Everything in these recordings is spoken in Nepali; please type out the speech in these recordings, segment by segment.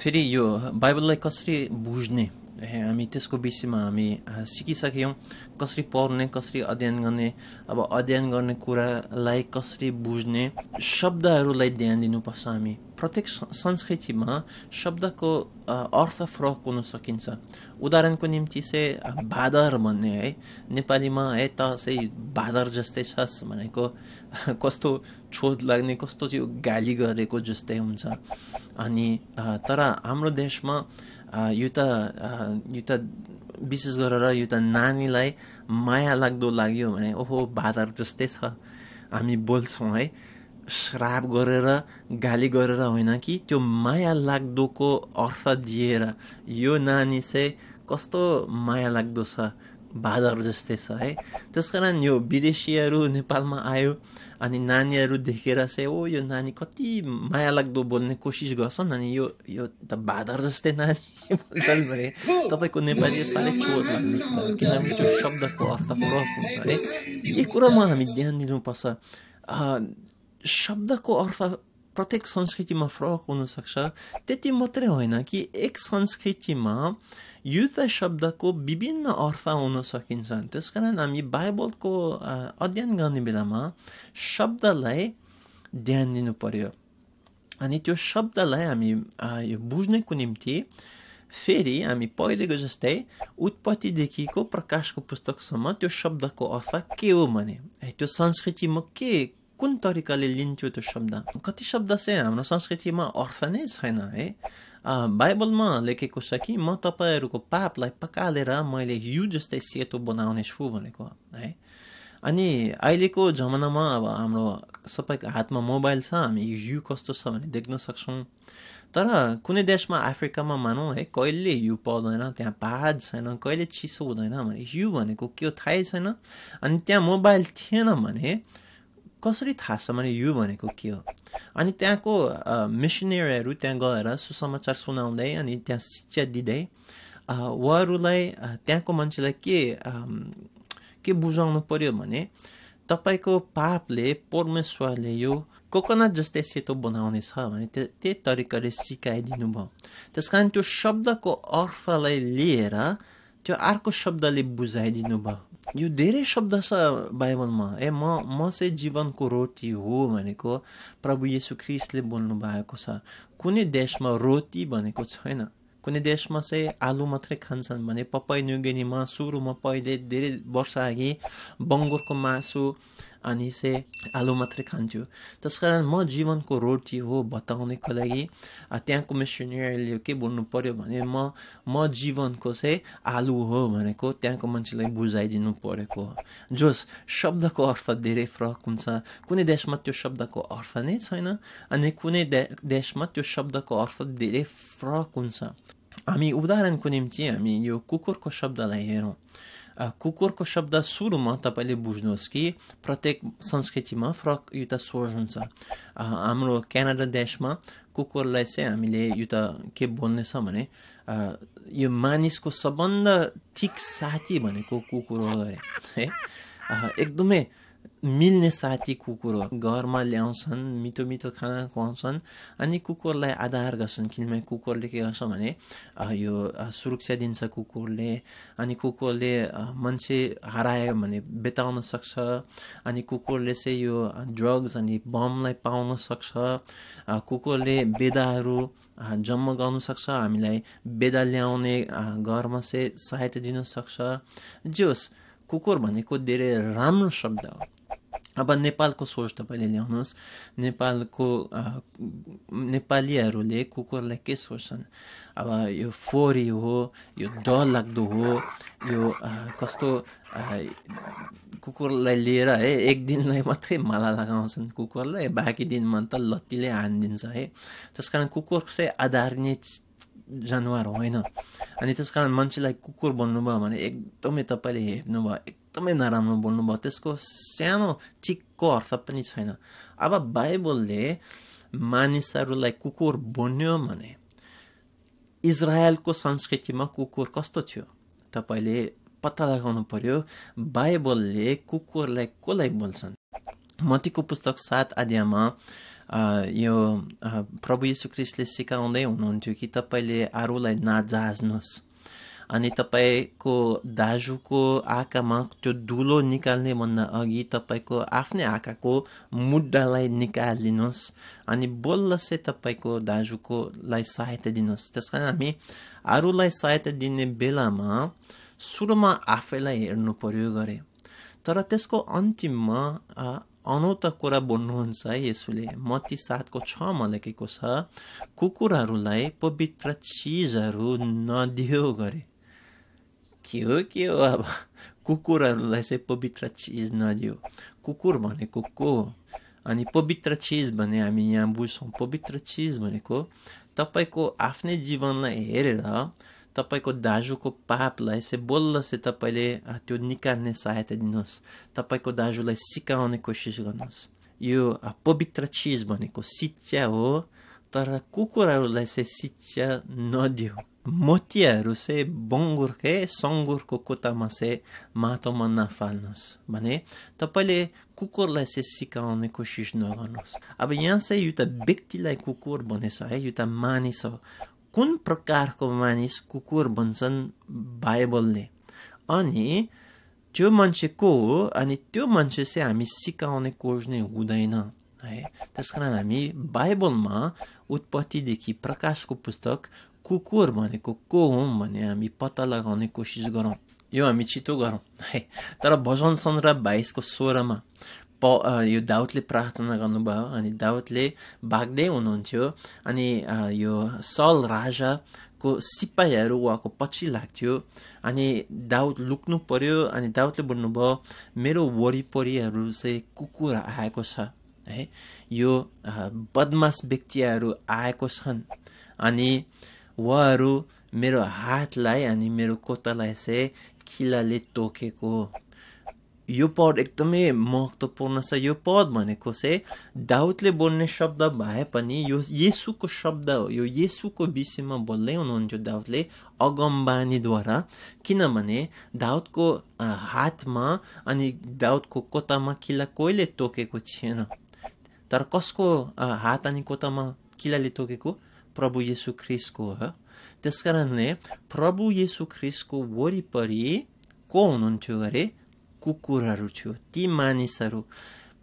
फेरि यो बाइबललाई कसरी बुझ्ने हामी त्यसको विषयमा हामी सिकिसक्यौँ कसरी पढ्ने कसरी अध्ययन गर्ने अब अध्ययन गर्ने कुरालाई कसरी बुझ्ने शब्दहरूलाई ध्यान दिनुपर्छ हामी प्रत्येक संस्कृतिमा शब्दको अर्थ फरक हुन सकिन्छ उदाहरणको निम्ति चाहिँ भादर भन्ने है नेपालीमा है त चाहिँ भादर जस्तै छस् भनेको कस्तो छोद लाग्ने कस्तो त्यो गाली गरेको जस्तै हुन्छ अनि तर हाम्रो देशमा यो त यो त विशेष गरेर यो त नानीलाई माया लाग्दो लाग्यो भने ओहो बादर जस्तै छ हामी बोल्छौँ है श्राप गरेर गाली गरेर होइन कि त्यो माया लाग्दोको अर्थ दिएर यो नानी चाहिँ कस्तो माया लाग्दो छ बादर जस्तै छ है त्यस कारण यो विदेशीहरू नेपालमा आयो अनि नानीहरू देखेर चाहिँ ओ यो नानी कति माया लाग्दो बोल्ने कोसिस गर्छन् अनि यो यो त बादर जस्तै नानी बोल्छन् भने तपाईँको नेपाली साह्रै चोर लाग्ने कुरा किनभने त्यो शब्दको अर्थ फरक हुन्छ है यही कुरामा हामी ध्यान दिनुपर्छ शब्दको अर्थ प्रत्येक संस्कृतिमा फरक हुनसक्छ त्यति मात्रै होइन कि एक संस्कृतिमा युद्ध शब्दको विभिन्न अर्थ हुन सकिन्छ त्यस कारण हामी बाइबलको अध्ययन गर्ने बेलामा शब्दलाई ध्यान दिनु पऱ्यो अनि त्यो शब्दलाई हामी यो बुझ्नको निम्ति फेरि हामी पहिलेको जस्तै उत्पत्तिदेखिको प्रकाशको पुस्तकसम्म त्यो शब्दको अर्थ के हो भने त्यो संस्कृतिमा के कुन तरिकाले लिन्थ्यो त्यो शब्द कति शब्द चाहिँ हाम्रो संस्कृतिमा अर्थ नै छैन है बाइबलमा लेखेको छ कि म तपाईँहरूको पापलाई पकालेर मैले हिउ जस्तै सेतो बनाउने छु भनेको है अनि अहिलेको जमानामा अब हाम्रो सबैको हातमा मोबाइल छ हामी हिउ कस्तो छ भने देख्न सक्छौँ तर कुनै देशमा अफ्रिकामा मानौँ है कहिले हिउ पाउँदैन त्यहाँ पाहाड छैन कहिले चिसो हुँदैन भने हिउ भनेको के थाहै छैन अनि त्यहाँ मोबाइल थिएन भने कसरी थाहा छ भने यो भनेको के हो अनि त्यहाँको मिसनरीहरू त्यहाँ गएर सुसमाचार सुनाउँदै अनि त्यहाँ शिक्षा दिँदै उहाँहरूलाई त्यहाँको मान्छेलाई के के बुझाउनु पर्यो भने तपाईँको पापले परमेश्वरले यो कोकोनट जस्तै सेतो बनाउनेछ भने त्यो त्यही तरिकाले सिकाइदिनु भयो त्यस कारण त्यो शब्दको अर्थलाई लिएर त्यो अर्को शब्दले बुझाइदिनु भयो यो धेरै शब्द छ बाइबलमा ए म म चाहिँ जीवनको रोटी हो भनेको प्रभु येसु ख्रिस्टले बोल्नु भएको छ कुनै देशमा रोटी भनेको छैन कुनै देशमा चाहिँ आलु मात्रै खान्छन् भने पपाई न्युगेनीमा सुरुमा पहिले धेरै वर्ष अघि बङ्गुरको मासु अनि चाहिँ आलु मात्रै खान्थ्यो त्यस कारण म जीवनको रोटी हो बताउनेको लागि त्यहाँको मिसनरीले के बोल्नु पऱ्यो भने म म जीवनको चाहिँ आलु हो भनेको त्यहाँको मान्छेलाई बुझाइदिनु परेको हो जोस शब्दको अर्थ धेरै फरक हुन्छ कुनै देशमा त्यो शब्दको अर्थ नै छैन अनि कुनै दे देशमा त्यो शब्दको अर्थ धेरै फरक हुन्छ हामी उदाहरणको निम्ति हामी यो कुकुरको शब्दलाई हेरौँ कुकुरको शब्द सुरुमा तपाईँले बुझ्नुहोस् कि प्रत्येक संस्कृतिमा फरक युता स्वर हुन्छ हाम्रो क्यानाडा देशमा कुकुरलाई चाहिँ हामीले युता के बोल्नेछ भने यो मानिसको सबभन्दा ठिक साथी भनेको कुकुर हो है एकदमै मिल्ने साथी कुकुर हो घरमा ल्याउँछन् मिठो मिठो खाना खुवाउँछन् अनि कुकुरलाई आधार गर्छन् किनभने कुकुरले के गर्छ भने यो सुरक्षा दिन्छ कुकुरले अनि कुकुरले मान्छे हरायो भने बेताउन सक्छ अनि कुकुरले चाहिँ यो ड्रग्स अनि बमलाई पाउन सक्छ कुकुरले बेदाहरू जम्मा गर्नु सक्छ हामीलाई बेदा ल्याउने घरमा चाहिँ सहायता दिनसक्छ सक्छ जे होस् कुकुर भनेको धेरै राम्रो शब्द हो अब नेपालको सोच तपाईँले ल्याउनुहोस् नेपालको नेपालीहरूले कुकुरलाई के सोच्छन् अब यो फोहोरी हो यो डरलाग्दो हो यो कस्तो कुकुरलाई लिएर है एक दिनलाई मात्रै माला लगाउँछन् कुकुरलाई बाँकी दिनमा त लत्तीले हानिदिन्छ है त्यस कारण कुकुर चाहिँ आधारणीय जनावर होइन अनि त्यस कारण मान्छेलाई कुकुर बन्नुभयो भने एकदमै तपाईँले हेर्नुभयो एकदमै नराम्रो बोल्नुभयो त्यसको सानो चिक्को अर्थ पनि छैन अब बाइबलले मानिसहरूलाई कुकुर बोल्यो भने इजरायलको संस्कृतिमा कुकुर कस्तो थियो तपाईँले पत्ता लगाउनु पर्यो बाइबलले कुकुरलाई कसलाई बोल्छन् मतीको पुस्तक सात आदिमा यो प्रभु यीशु क्रिस्टले सिकाउँदै हुनुहुन्थ्यो कि तपाईँले अरूलाई नजाज्नुहोस् अनि तपाईँको दाजुको आँखामा त्यो धुलो भन्दा अघि तपाईँको आफ्नै आँखाको मुद्दालाई निकालिदिनुहोस् अनि बल्ल चाहिँ तपाईँको दाजुकोलाई सहायता दिनुहोस् त्यस कारण हामी अरूलाई सहायता दिने बेलामा सुरुमा आफैलाई हेर्नु पर्यो गरे तर त्यसको अन्तिममा अनौत कुरा बोल्नुहुन्छ है यसुले मती सातको छमा लेखेको छ कुकुरहरूलाई पवित्र चिजहरू नदियो गरे के हो के हो अब कुकुरहरूलाई चाहिँ पवित्र चिज नदियो कुकुर भनेको को हो अनि पवित्र चिज भने हामी यहाँ बुझ्छौँ पवित्र चिज भनेको तपाईँको आफ्नै जीवनलाई हेरेर तपाईँको दाजुको पापलाई चाहिँ बल्ल चाहिँ तपाईँले त्यो निकाल्ने सहायता दिनुहोस् तपाईँको दाजुलाई सिकाउने कोसिस गर्नुहोस् यो पवित्र चिज भनेको शिक्षा हो तर कुकुरहरूलाई चाहिँ शिक्षा नदियो मोतियाहरू चाहिँ बङ्गुरकै सङ्गुरको कोतामा चाहिँ माटोमा नफाल्नुहोस् भने तपाईँले कुकुरलाई चाहिँ सिकाउने कोसिस नगर्नुहोस् अब यहाँ चाहिँ यो त व्यक्तिलाई कुकुर बनेछ है यो त मानिस हो कुन प्रकारको मानिस कुकुर भन्छन् बाइबलले अनि त्यो मान्छे को हो अनि त्यो मान्छे चाहिँ हामी सिकाउने कोर्स नै हुँदैन है त्यस कारण हामी बाइबलमा उत्पत्तिदेखि प्रकाशको पुस्तक कुकुर भनेको को हुँ भने हामी पत्ता लगाउने कोसिस गरौँ यो हामी छिटो गरौँ है तर भजन सन्द्र बाइसको सोह्रमा प यो दाउदले प्रार्थना गर्नुभयो अनि दाउदले भाग्दै हुनुहुन्थ्यो अनि यो सल राजाको सिपाहीहरू उहाँको पछि लाग्थ्यो अनि दाउद लुक्नु पर्यो अनि दाउदले बोल्नुभयो मेरो वरिपरिहरू चाहिँ कुकुर आएको छ है यो बदमास व्यक्तिहरू आएको छन् अनि उहाँहरू मेरो हातलाई अनि मेरो कोतालाई चाहिँ किलाले तोकेको यो पद एकदमै महत्त्वपूर्ण छ यो पद भनेको चाहिँ दाउदले बोल्ने शब्द भए पनि यो येसुको शब्द हो यो येसुको विषयमा बोल्दै हुनुहुन्थ्यो दाउदले अगमबानीद्वारा किनभने दाउदको हातमा अनि दाउदको कोतामा किला कोहीले तोकेको थिएन तर कसको हात अनि कोतामा किलाले तोकेको प्रभु येसु ख्रिसको हो त्यस कारणले प्रभु येसु ख्रिसको वरिपरि को हुनुहुन्थ्यो अरे कुकुरहरू थियो ती मानिसहरू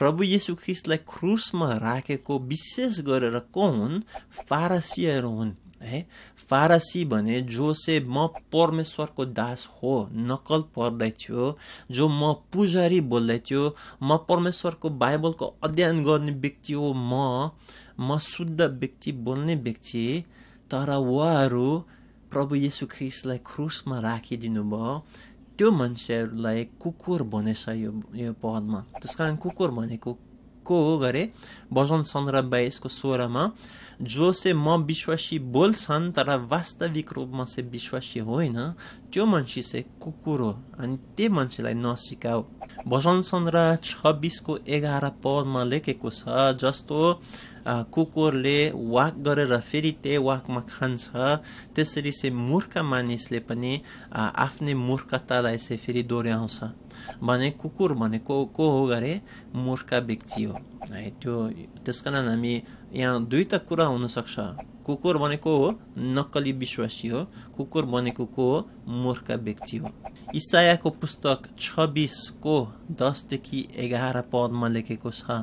प्रभु येसु ख्रिस्टलाई क्रुसमा राखेको विशेष गरेर को हुन् फारसीहरू हुन् है फारसी भने जो से म परमेश्वरको दास हो नकल पर्दै थियो जो म पुजारी बोल्दै थियो म परमेश्वरको बाइबलको अध्ययन गर्ने व्यक्ति हो म म शुद्ध व्यक्ति बोल्ने व्यक्ति तर उहाँहरू प्रभु येसु ख्रिस्टलाई क्रुसमा राखिदिनु भयो त्यो मान्छेहरूलाई कुकुर भनेछ यो यो पदमा त्यस कारण कुकुर भनेको को हो गरे भजन सन्ध्र बाइसको सोह्रमा जो चाहिँ म विश्वासी बोल्छन् तर वास्तविक रूपमा चाहिँ विश्वासी होइन त्यो मान्छे चाहिँ कुकुर हो अनि त्यो मान्छेलाई नसिकाऊ भजन सन्द्र छब्बिसको एघार पदमा लेखेको छ जस्तो कुकुरले वाक गरेर फेरि त्यही वाकमा खान्छ त्यसरी चाहिँ मूर्ख मानिसले पनि आफ्नै मूर्खतालाई चाहिँ फेरि दोहोऱ्याउँछ भने कुकुर भनेको को हो गरे मूर्ख व्यक्ति हो है त्यो त्यस कारण हामी यहाँ दुईवटा कुरा हुनसक्छ कुकुर भनेको हो नक्कली विश्वासी हो कुकुर भनेको को हो मूर्ख व्यक्ति हो इसायाको पुस्तक छब्बिसको दसदेखि एघार पदमा लेखेको छ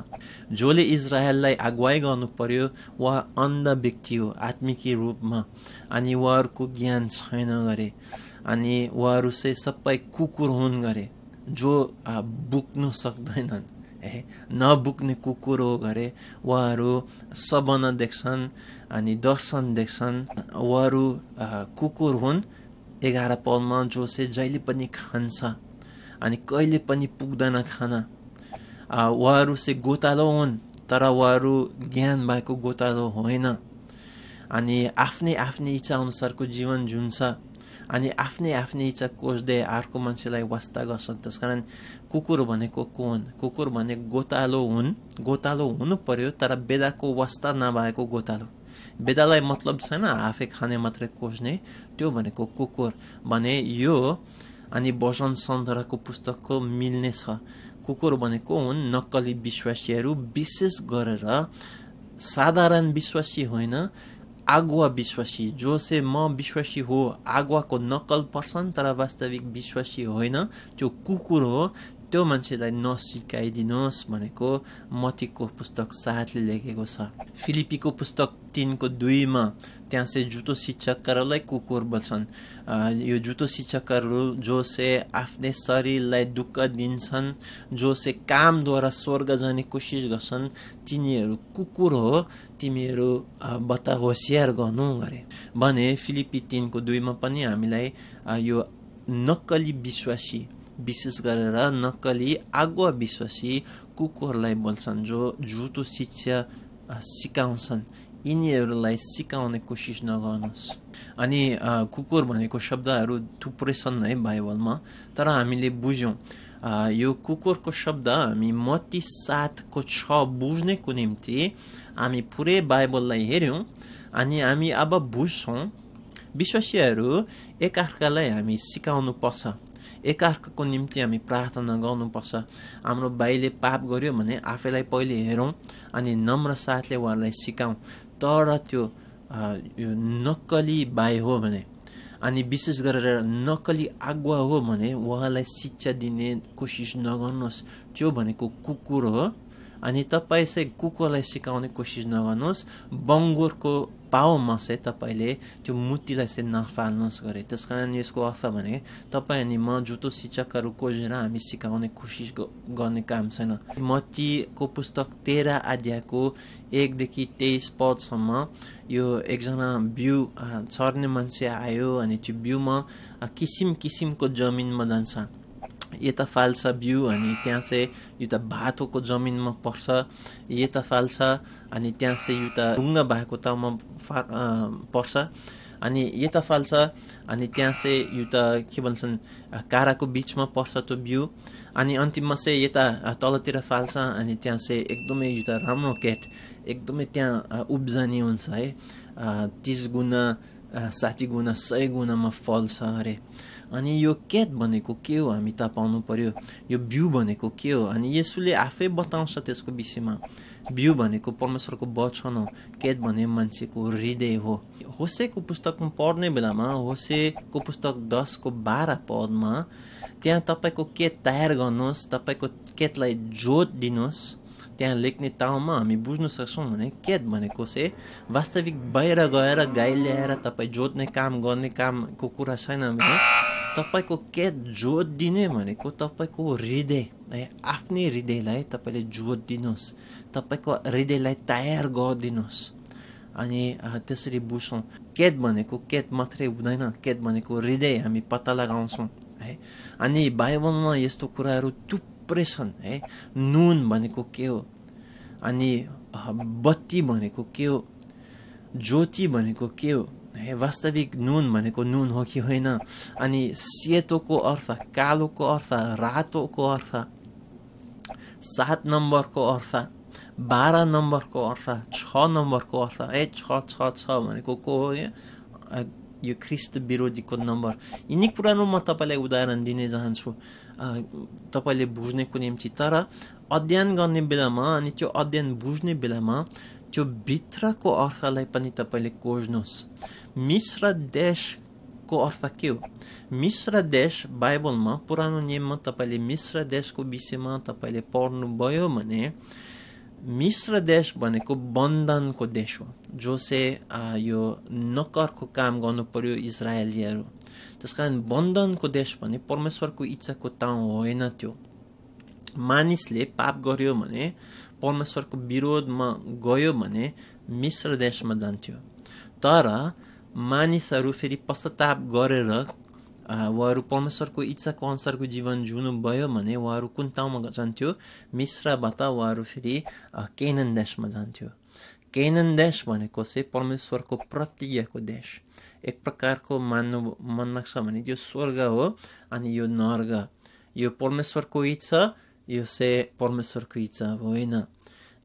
जसले इजरायललाई अगुवाई गर्नु पर्यो उहाँ अन्ध व्यक्ति हो आत्मिकी रूपमा अनि उहाँहरूको ज्ञान छैन गरे अनि उहाँहरू चाहिँ सबै कुकुर हुन् गरे जो बुक्नु सक्दैनन् ए नबुक्ने कुकुर हो घरे उहाँहरू सबन देख्छन् अनि दर्शन देख्छन् उहाँहरू कुकुर हुन् एघार पलमा जो चाहिँ जहिले पनि खान्छ अनि कहिले पनि पुग्दैन खाना उहाँहरू चाहिँ गोतालो हुन् तर उहाँहरू ज्ञान भएको गोतालो होइन अनि आफ्नै आफ्नै इच्छा अनुसारको जीवन जुन्छ अनि आफ्नै आफ्नै इच्छा कोच्दै अर्को मान्छेलाई वास्ता गर्छन् त्यस कारण कुकुर भनेको को हुन् कुकुर भने गोतालो हुन् गोतालो हुनु पर्यो तर बेदाको वास्ता नभएको गोतालो बेदालाई मतलब छैन आफै खाने मात्रै खोज्ने त्यो भनेको कुकुर भने यो अनि बसन्त सन्दर्भको पुस्तकको मिल्ने छ कुकुर भनेको हुन् नक्कली विश्वासीहरू विशेष गरेर साधारण विश्वासी होइन आगुवा विश्वासी जो चाहिँ म विश्वासी हो आगुवाको नक्कल पर्छन् तर वास्तविक विश्वासी होइन त्यो कुकुर हो त्यो मान्छेलाई नसिकाइदिनुहोस् भनेको मतीको पुस्तक साथले लेखेको छ फिलिपीको पुस्तक तिनको दुईमा त्यहाँ चाहिँ जुतो शिक्षकहरूलाई कुकुर बोल्छन् यो जुतो शिक्षकहरू जो चाहिँ आफ्नै शरीरलाई दुःख दिन्छन् जो चाहिँ कामद्वारा स्वर्ग जाने कोसिस गर्छन् तिनीहरू कुकुर हो तिमीहरू बता होसियार गर्नु गरे भने फिलिपी तिनको दुईमा पनि हामीलाई यो नक्कली विश्वासी विशेष गरेर नक्कली आगुवा विश्वासी कुकुरलाई बोल्छन् जो जुतो शिक्षा सिकाउँछन् यिनीहरूलाई सिकाउने कोसिस नगर्नुहोस् अनि कुकुर भनेको शब्दहरू थुप्रै छन् है बाइबलमा तर हामीले बुझ्यौँ यो कुकुरको शब्द हामी मती सातको छ बुझ्नेको निम्ति हामी पुरै बाइबललाई हेऱ्यौँ अनि हामी अब बुझ्छौँ विश्वासीहरू एकअर्कालाई हामी सिकाउनु पर्छ एकअर्काको निम्ति हामी प्रार्थना गर्नुपर्छ हाम्रो भाइले पाप गर्यो भने आफैलाई पहिले हेरौँ अनि नम्र साथले उहाँलाई सिकाउँ तर त्यो नक्कली बाइ हो भने अनि विशेष गरेर नक्कली आगुवा हो भने उहाँलाई शिक्षा दिने कोसिस नगर्नुहोस् त्यो भनेको कुकुर हो अनि तपाईँ चाहिँ कुकुरलाई सिकाउने कोसिस नगर्नुहोस् बङ्गुरको चाहिँ तपाईँले त्यो मुर्तिलाई चाहिँ नफाल्नुहोस् गरे त्यस कारण यसको अर्थ भने तपाईँ अनि म जुतो शिक्षकहरू खोजेर हामी सिकाउने कोसिस गर्ने काम छैन मतीको पुस्तक तेह्र आध्याको एकदेखि तेइस पदसम्म यो एकजना बिउ छर्ने मान्छे आयो अनि त्यो बिउमा किसिम किसिमको जमिनमा जान्छ यता फाल्छ बिउ अनि त्यहाँ चाहिँ त भातोको जमिनमा पर्छ यता फाल्छ अनि त्यहाँ चाहिँ त ढुङ्गा भएको ताउमा फा पर्छ अनि यता फाल्छ अनि त्यहाँ चाहिँ त के भन्छन् काराको बिचमा पर्छ त्यो बिउ अनि अन्तिममा चाहिँ यता तलतिर फाल्छ अनि त्यहाँ चाहिँ एकदमै यो त राम्रो केट एकदमै त्यहाँ उब्जनी हुन्छ है तिस गुणा साठी गुणा सय गुणामा फल्छ अरे अनि यो क्याद भनेको के हो हामी थाहा पाउनु पर्यो यो बिउ भनेको के हो अनि यसुले आफै बताउँछ त्यसको विषयमा बिउ भनेको परमेश्वरको वचन हो केत भने मान्छेको हृदय हो होसेको पुस्तकमा पढ्ने बेलामा होसेको पुस्तक दसको बाह्र पदमा त्यहाँ तपाईँको केत तयार गर्नुहोस् तपाईँको केतलाई जोत दिनुहोस् त्यहाँ लेख्ने ताउमा हामी बुझ्न सक्छौँ भने केत भनेको चाहिँ वास्तविक बाहिर गएर गाई ल्याएर तपाईँ जोत्ने काम गर्ने कामको कुरा छैन भने तपाईँको के जोत दिने भनेको तपाईँको हृदय है आफ्नै हृदयलाई तपाईँले जोत दिनुहोस् तपाईँको हृदयलाई तयार गरिदिनुहोस् अनि त्यसरी बुझ्छौँ क्याद भनेको क्याद मात्रै हुँदैन क्याद भनेको हृदय हामी पत्ता लगाउँछौँ है अनि बाइबलमा यस्तो कुराहरू थुप्रै छन् है नुन भनेको के हो अनि बत्ती भनेको के हो ज्योति भनेको के हो है वास्तविक नुन भनेको नुन हो कि होइन अनि सेतोको अर्थ कालोको अर्थ रातोको अर्थ सात नम्बरको अर्थ बाह्र नम्बरको अर्थ छ नम्बरको अर्थ है छ छ छ भनेको को हो यो ख्रिस्त विरोधीको नम्बर यिनी कुराहरू म तपाईँलाई उदाहरण दिने चाहन्छु तपाईँले बुझ्नेको निम्ति तर अध्ययन गर्ने बेलामा अनि त्यो अध्ययन बुझ्ने बेलामा त्यो भित्रको अर्थलाई पनि तपाईँले कोर्नुहोस् मिश्र देशको अर्थ के हो मिश्र देश बाइबलमा पुरानो नियममा तपाईँले मिश्र देशको विषयमा तपाईँले पढ्नुभयो भने मिश्र देश भनेको बन्धनको देश हो जो चाहिँ यो नकरको काम गर्नु पर्यो इजरायलीहरू त्यस कारण बन्धनको देश भने परमेश्वरको इच्छाको ताउ होइन त्यो मानिसले पाप गर्यो भने परमेश्वरको विरोधमा गयो भने मिश्र देशमा जान्थ्यो तर मानिसहरू फेरि पश्चाताप गरेर उहाँहरू परमेश्वरको इच्छाको अनुसारको जीवन भयो भने उहाँहरू कुन ठाउँमा जान्थ्यो मिश्रबाट उहाँहरू फेरि केनन देशमा जान्थ्यो केनन देश भनेको चाहिँ परमेश्वरको प्रतिज्ञाको देश एक प्रकारको मान्नु मन लाग्छ भने यो स्वर्ग हो अनि यो नर्ग यो परमेश्वरको इच्छा यो से परमेश्वरको इच्छा होइन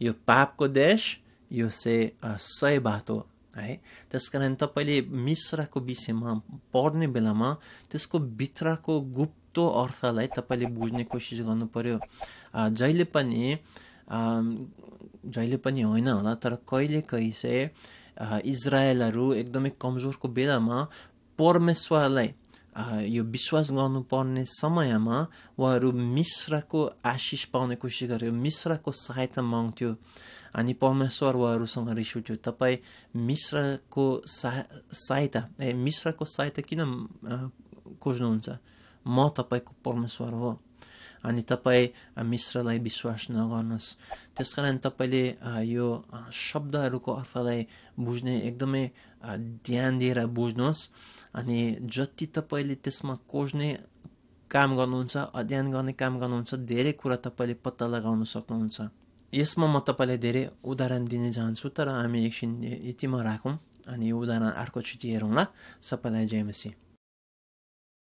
यो पापको देश यो से सय बात हो है त्यस कारण तपाईँले मिश्रको विषयमा पढ्ने बेलामा त्यसको भित्रको गुप्त अर्थलाई तपाईँले बुझ्ने कोसिस गर्नु पऱ्यो जहिले पनि जहिले पनि होइन होला तर कहिले कहीँ चाहिँ इजरायलहरू एकदमै कमजोरको बेलामा परमेश्वरलाई यो विश्वास गर्नुपर्ने समयमा उहाँहरू मिश्रको आशिष पाउने कोसिस गर्यो मिश्रको सहायता माग्थ्यो अनि परमेश्वर उहाँहरूसँग रिस उठ्यो तपाईँ मिश्रको सहा सहायता ए मिश्रको सहायता किन खोज्नुहुन्छ म तपाईँको परमेश्वर हो अनि तपाईँ मिश्रलाई विश्वास नगर्नुहोस् त्यस कारण तपाईँले यो शब्दहरूको अर्थलाई बुझ्ने एकदमै ध्यान दिएर बुझ्नुहोस् अनि जति तपाईँले त्यसमा कोज्ने काम गर्नुहुन्छ अध्ययन गर्ने काम गर्नुहुन्छ धेरै कुरा तपाईँले पत्ता लगाउन सक्नुहुन्छ यसमा म तपाईँलाई धेरै उदाहरण दिन चाहन्छु तर हामी एकछिन यतिमा राखौँ अनि यो उदाहरण अर्को छुट्टी हेरौँला सबैलाई जयमसी